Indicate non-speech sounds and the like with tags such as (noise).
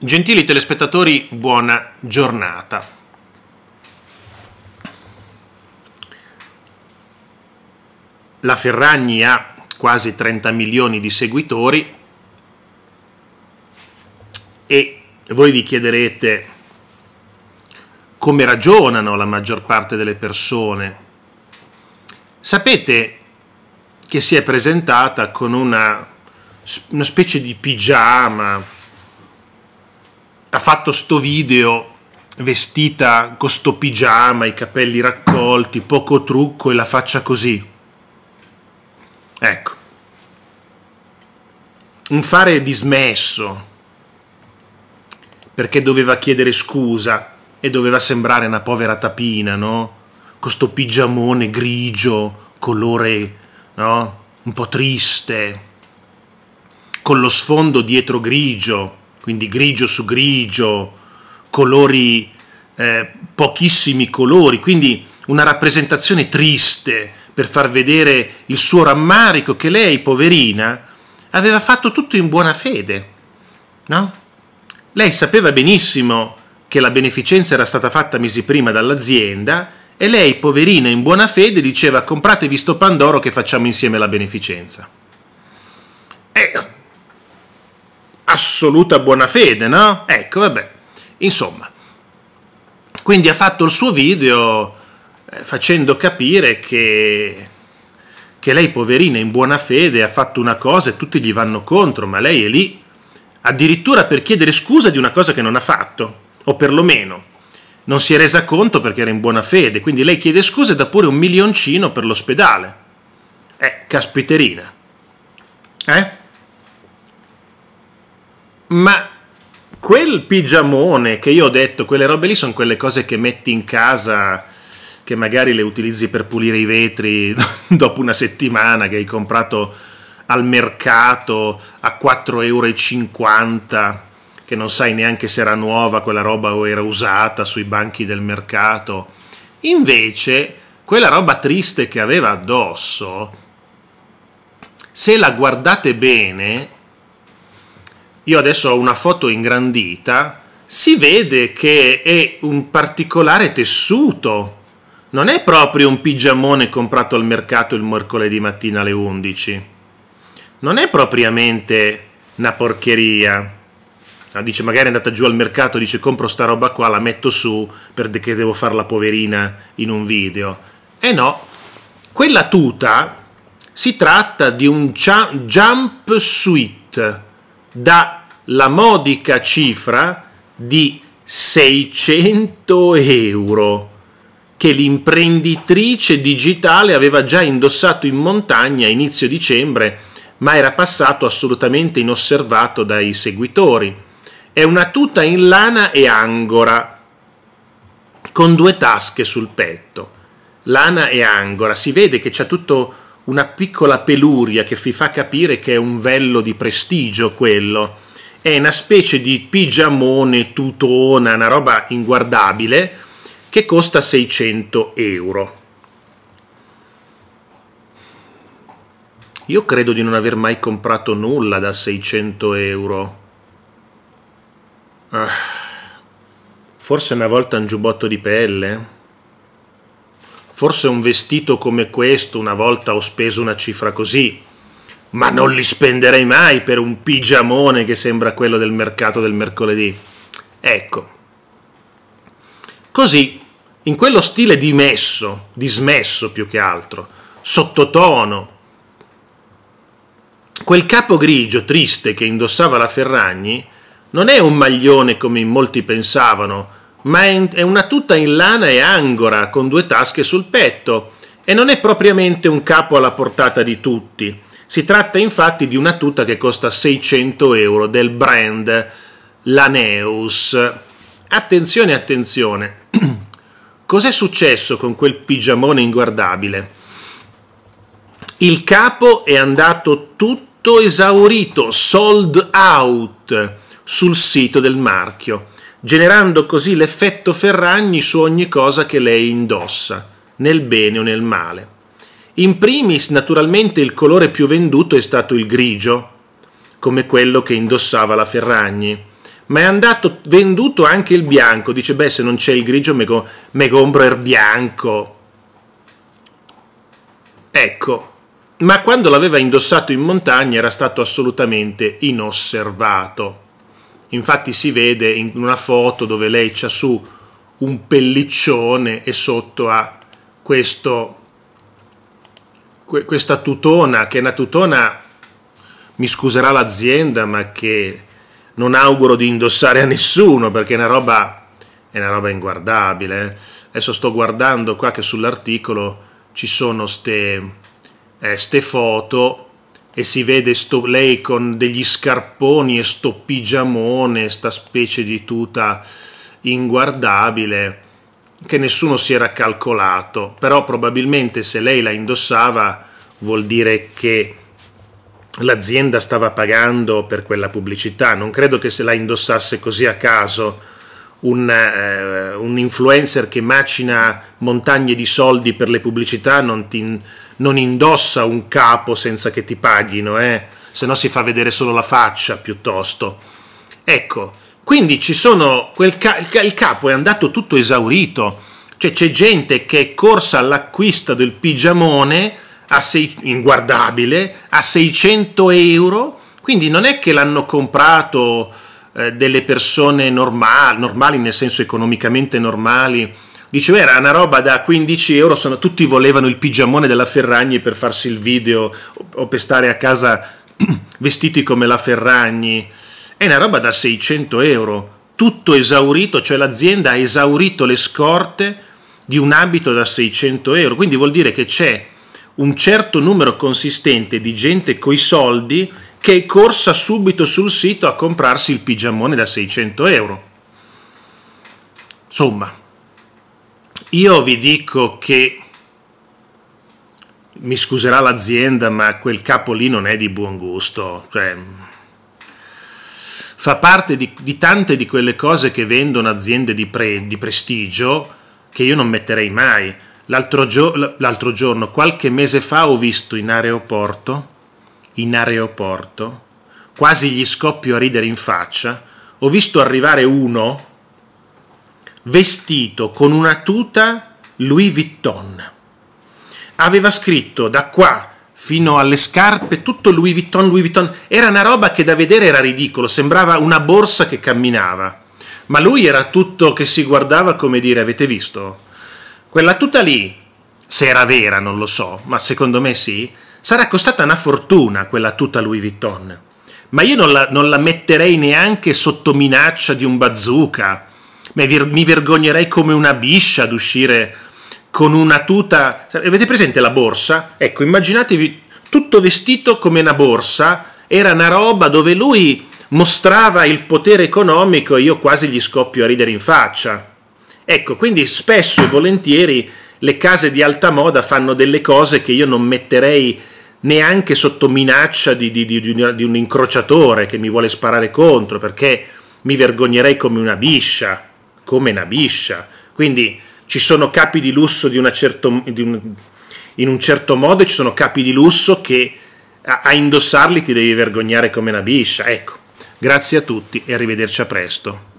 Gentili telespettatori, buona giornata. La Ferragni ha quasi 30 milioni di seguitori e voi vi chiederete come ragionano la maggior parte delle persone. Sapete che si è presentata con una, una specie di pigiama ha fatto sto video vestita con sto pigiama, i capelli raccolti, poco trucco e la faccia così. Ecco. Un fare dismesso perché doveva chiedere scusa e doveva sembrare una povera tapina, no? Con sto pigiamone grigio, colore, no? Un po' triste, con lo sfondo dietro grigio, quindi grigio su grigio, colori, eh, pochissimi colori, quindi una rappresentazione triste per far vedere il suo rammarico che lei, poverina, aveva fatto tutto in buona fede. No? Lei sapeva benissimo che la beneficenza era stata fatta mesi prima dall'azienda e lei, poverina, in buona fede diceva compratevi sto Pandoro che facciamo insieme la beneficenza. E eh, assoluta buona fede, no? Ecco, vabbè. Insomma, quindi ha fatto il suo video eh, facendo capire che, che lei, poverina, in buona fede ha fatto una cosa e tutti gli vanno contro, ma lei è lì addirittura per chiedere scusa di una cosa che non ha fatto, o perlomeno non si è resa conto perché era in buona fede, quindi lei chiede scusa e dà pure un milioncino per l'ospedale. Eh, caspiterina. Eh? ma quel pigiamone che io ho detto, quelle robe lì sono quelle cose che metti in casa che magari le utilizzi per pulire i vetri (laughs) dopo una settimana che hai comprato al mercato a 4,50 euro che non sai neanche se era nuova quella roba o era usata sui banchi del mercato. Invece, quella roba triste che aveva addosso, se la guardate bene, io adesso ho una foto ingrandita, si vede che è un particolare tessuto. Non è proprio un pigiamone comprato al mercato il mercoledì mattina alle 11. Non è propriamente una porcheria. Ah, dice, magari è andata giù al mercato, dice compro sta roba qua, la metto su perché devo farla poverina in un video. E eh no, quella tuta si tratta di un jumpsuit dalla modica cifra di 600 euro che l'imprenditrice digitale aveva già indossato in montagna a inizio dicembre, ma era passato assolutamente inosservato dai seguitori. È una tuta in lana e angora, con due tasche sul petto. Lana e angora, si vede che c'è tutto una piccola peluria che vi fa capire che è un vello di prestigio quello. È una specie di pigiamone tutona, una roba inguardabile, che costa 600 euro. Io credo di non aver mai comprato nulla da 600 euro. Ah, forse una volta un giubbotto di pelle? Forse un vestito come questo una volta ho speso una cifra così, ma non li spenderei mai per un pigiamone che sembra quello del mercato del mercoledì. Ecco. Così, in quello stile dimesso, dismesso più che altro, sottotono, quel capo grigio triste che indossava la Ferragni non è un maglione come in molti pensavano, ma è, in, è una tuta in lana e angora con due tasche sul petto e non è propriamente un capo alla portata di tutti. Si tratta infatti di una tuta che costa 600 euro del brand Laneus. Attenzione, attenzione. (clears throat) Cos'è successo con quel pigiamone inguardabile? Il capo è andato tutto esaurito, sold out, sul sito del marchio generando così l'effetto Ferragni su ogni cosa che lei indossa, nel bene o nel male. In primis, naturalmente, il colore più venduto è stato il grigio, come quello che indossava la Ferragni, ma è andato venduto anche il bianco. Dice, beh, se non c'è il grigio, me, co- il bianco. Ecco, ma quando l'aveva indossato in montagna era stato assolutamente inosservato infatti si vede in una foto dove lei c'ha su un pelliccione e sotto ha questo, questa tutona che è una tutona mi scuserà l'azienda ma che non auguro di indossare a nessuno perché è una roba, è una roba inguardabile eh. adesso sto guardando qua che sull'articolo ci sono ste, eh, ste foto e si vede sto, lei con degli scarponi e sto pigiamone, sta specie di tuta inguardabile che nessuno si era calcolato, però probabilmente se lei la indossava vuol dire che l'azienda stava pagando per quella pubblicità, non credo che se la indossasse così a caso un, eh, un influencer che macina montagne di soldi per le pubblicità non ti non indossa un capo senza che ti paghino, eh? se no si fa vedere solo la faccia piuttosto. Ecco, quindi ci sono, ca il capo è andato tutto esaurito, cioè c'è gente che è corsa all'acquisto del pigiamone a sei, inguardabile a 600 euro, quindi non è che l'hanno comprato eh, delle persone normal normali, nel senso economicamente normali, Diceva era una roba da 15 euro, sono, tutti volevano il pigiamone della Ferragni per farsi il video o per stare a casa (clears throat) vestiti come la Ferragni. È una roba da 600 euro, tutto esaurito, cioè l'azienda ha esaurito le scorte di un abito da 600 euro, quindi vuol dire che c'è un certo numero consistente di gente coi soldi che è corsa subito sul sito a comprarsi il pigiamone da 600 euro. Insomma, io vi dico che mi scuserà l'azienda, ma quel capo lì non è di buon gusto, cioè, fa parte di, di, tante di quelle cose che vendono aziende di, pre, di prestigio che io non metterei mai. L'altro, gio, l'altro giorno, qualche mese fa, ho visto in aeroporto, in aeroporto, quasi gli scoppio a ridere in faccia, ho visto arrivare uno vestito con una tuta Louis Vuitton. Aveva scritto da qua fino alle scarpe tutto Louis Vuitton, Louis Vuitton. Era una roba che da vedere era ridicolo, sembrava una borsa che camminava. Ma lui era tutto che si guardava come dire, avete visto? Quella tuta lì, se era vera non lo so, ma secondo me sì, sarà costata una fortuna quella tuta Louis Vuitton. Ma io non la, non la metterei neanche sotto minaccia di un bazooka mi vergognerei come una biscia ad uscire con una tuta. Avete presente la borsa? Ecco, immaginatevi tutto vestito come una borsa, era una roba dove lui mostrava il potere economico e io quasi gli scoppio a ridere in faccia. Ecco, quindi spesso e volentieri le case di alta moda fanno delle cose che io non metterei neanche sotto minaccia di, di, di, di un incrociatore che mi vuole sparare contro, perché mi vergognerei come una biscia come una biscia. Quindi ci sono capi di lusso di una certo, di un, in un certo modo e ci sono capi di lusso che a, a indossarli ti devi vergognare come una biscia. Ecco, grazie a tutti e arrivederci a presto.